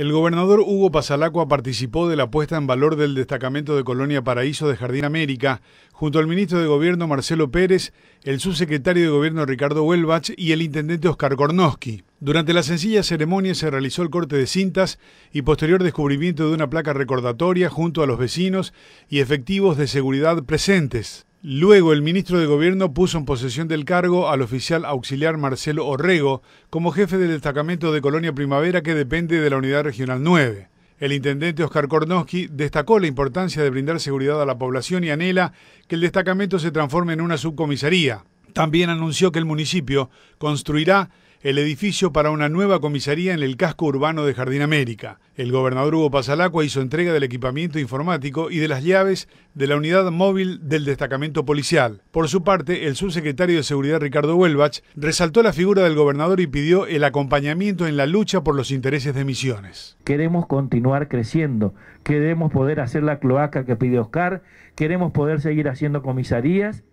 El gobernador Hugo Pasalacua participó de la puesta en valor del destacamento de Colonia Paraíso de Jardín América, junto al ministro de Gobierno Marcelo Pérez, el subsecretario de Gobierno Ricardo Huelbach y el intendente Oscar Kornowski. Durante la sencilla ceremonia se realizó el corte de cintas y posterior descubrimiento de una placa recordatoria junto a los vecinos y efectivos de seguridad presentes. Luego, el ministro de Gobierno puso en posesión del cargo al oficial auxiliar Marcelo Orrego como jefe del destacamento de Colonia Primavera que depende de la Unidad Regional 9. El intendente Oscar Kornowski destacó la importancia de brindar seguridad a la población y anhela que el destacamento se transforme en una subcomisaría. También anunció que el municipio construirá el edificio para una nueva comisaría en el casco urbano de Jardín América. El gobernador Hugo Pasalacua hizo entrega del equipamiento informático y de las llaves de la unidad móvil del destacamento policial. Por su parte, el subsecretario de Seguridad Ricardo Huelbach resaltó la figura del gobernador y pidió el acompañamiento en la lucha por los intereses de Misiones. Queremos continuar creciendo, queremos poder hacer la cloaca que pide Oscar, queremos poder seguir haciendo comisarías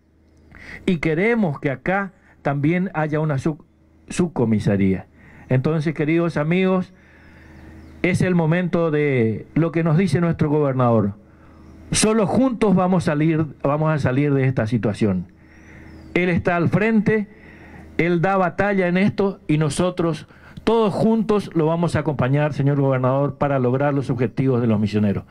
y queremos que acá también haya una subcomisaría. Entonces, queridos amigos, es el momento de lo que nos dice nuestro gobernador. Solo juntos vamos a vamos a salir de esta situación. Él está al frente, él da batalla en esto y nosotros todos juntos lo vamos a acompañar, señor gobernador, para lograr los objetivos de los misioneros.